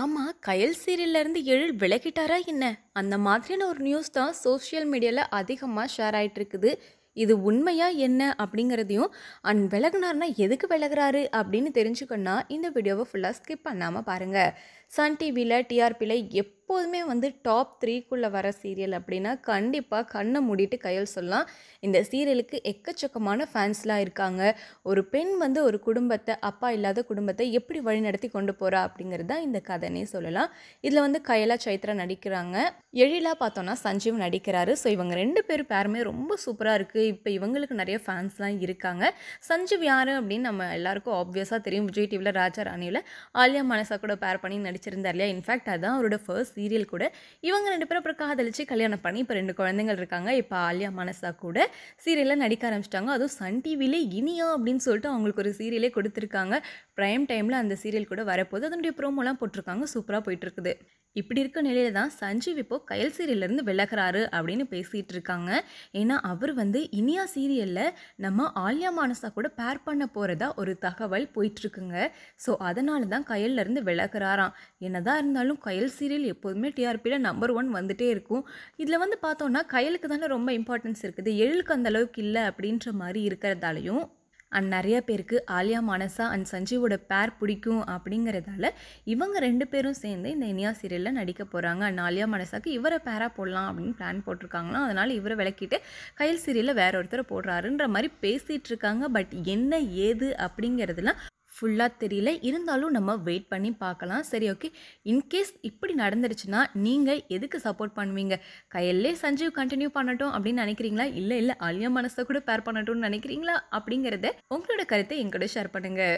ஆமாம் கயல் சீரியல்லேருந்து எழில் விலகிட்டாரா என்ன அந்த மாதிரியான ஒரு நியூஸ் தான் சோஷியல் மீடியாவில் அதிகமாக ஷேர் ஆகிட்டுருக்குது இது உண்மையா என்ன அப்படிங்கிறதையும் அண்ட் விலகுனார்னா எதுக்கு விலகுறாரு அப்படின்னு தெரிஞ்சுக்கணுன்னா இந்த வீடியோவை ஃபுல்லாக ஸ்கிப் பண்ணாமல் பாருங்கள் சன் டிவியில் டிஆர்பியில் எப் எப்போதுமே வந்து டாப் த்ரீக்குள்ளே வர சீரியல் அப்படின்னா கண்டிப்பாக கண்ணை மூடிட்டு கையில் சொல்லலாம் இந்த சீரியலுக்கு எக்கச்சக்கமான ஃபேன்ஸ்லாம் இருக்காங்க ஒரு பெண் வந்து ஒரு குடும்பத்தை அப்பா இல்லாத குடும்பத்தை எப்படி வழிநடத்தி கொண்டு போகிறா அப்படிங்கிறது தான் இந்த கதைனே சொல்லலாம் இதில் வந்து கையலா சைத்ரா நடிக்கிறாங்க எழிலாக பார்த்தோன்னா சஞ்சீவ் நடிக்கிறாரு ஸோ இவங்க ரெண்டு பேர் பேருமே ரொம்ப சூப்பராக இருக்குது இப்போ இவங்களுக்கு நிறைய ஃபேன்ஸ்லாம் இருக்காங்க சஞ்சீவ் யார் அப்படின்னு நம்ம எல்லாருக்கும் ஆப்வியஸாக தெரியும் விஜய் டிவியில் ராஜா ராணியில் ஆலியா மனசா கூட பேர் பண்ணி நடிச்சிருந்தார் இல்லையா இன்ஃபேக்ட் அதுதான் அவரோட ஃபர்ஸ்ட் சீரியல் கூட இவங்க ரெண்டு பேரும் அப்புறம் காதலிச்சு கல்யாணம் பண்ணி இப்போ ரெண்டு குழந்தைங்கள் இருக்காங்க இப்போ ஆலியா மனசா கூட சீரியலில் நடிக்க ஆரம்பிச்சிட்டாங்க அதுவும் சன் டிவிலே இனியா அப்படின்னு சொல்லிட்டு அவங்களுக்கு ஒரு சீரியலே கொடுத்துருக்காங்க ப்ரைம் டைமில் அந்த சீரியல் கூட வரப்போது அதனுடைய ப்ரோமோலாம் போட்டிருக்காங்க சூப்பராக போயிட்டுருக்குது இப்படி இருக்க நிலையில தான் சஞ்சீவ் இப்போ கயல் சீரியல்லேருந்து விலகிறாரு அப்படின்னு பேசிகிட்டு இருக்காங்க ஏன்னா அவர் வந்து இனியா சீரியலில் நம்ம ஆல்யா மானசா கூட பேர் பண்ண போகிறதா ஒரு தகவல் போயிட்டுருக்குங்க ஸோ அதனால தான் கயல்லேருந்து விலகிறாராம் என்னதான் இருந்தாலும் கயல் சீரியல் எப்போதுமே டிஆர்பியில் நம்பர் ஒன் வந்துட்டே இருக்கும் இதில் வந்து பார்த்தோன்னா கயலுக்கு தானே ரொம்ப இம்பார்ட்டன்ஸ் இருக்குது எழுக்கு அந்த அளவுக்கு இல்லை அப்படின்ற மாதிரி இருக்கிறதாலையும் அண்ட் நிறைய பேருக்கு ஆலியா மனசா அண்ட் சஞ்சீவோட பேர் பிடிக்கும் அப்படிங்கிறதால இவங்க ரெண்டு பேரும் சேர்ந்து இந்த இனியா சீரியலில் நடிக்க போகிறாங்க அண்ட் ஆலியா மனசாக்கு இவரை பேராக போடலாம் அப்படின்னு பிளான் போட்டிருக்காங்களாம் அதனால் இவரை விளக்கிட்டு கையில் சீரியலில் வேற ஒருத்தரை போடுறாருன்ற மாதிரி பேசிகிட்ருக்காங்க இருக்காங்க பட் என்ன ஏது அப்படிங்கிறதுலாம் ஃபுல்லாக தெரியல இருந்தாலும் நம்ம வெயிட் பண்ணி பார்க்கலாம் சரி ஓகே இன்கேஸ் இப்படி நடந்துருச்சுன்னா நீங்கள் எதுக்கு சப்போர்ட் பண்ணுவீங்க கையிலே சஞ்சீவ் கண்டினியூ பண்ணட்டும் அப்படின்னு நினைக்கிறீங்களா இல்லை இல்லை அழிய மனசை கூட பேர் பண்ணட்டும்னு நினைக்கிறீங்களா அப்படிங்கிறத உங்களோட கருத்தை எங்கூட ஷேர் பண்ணுங்கள்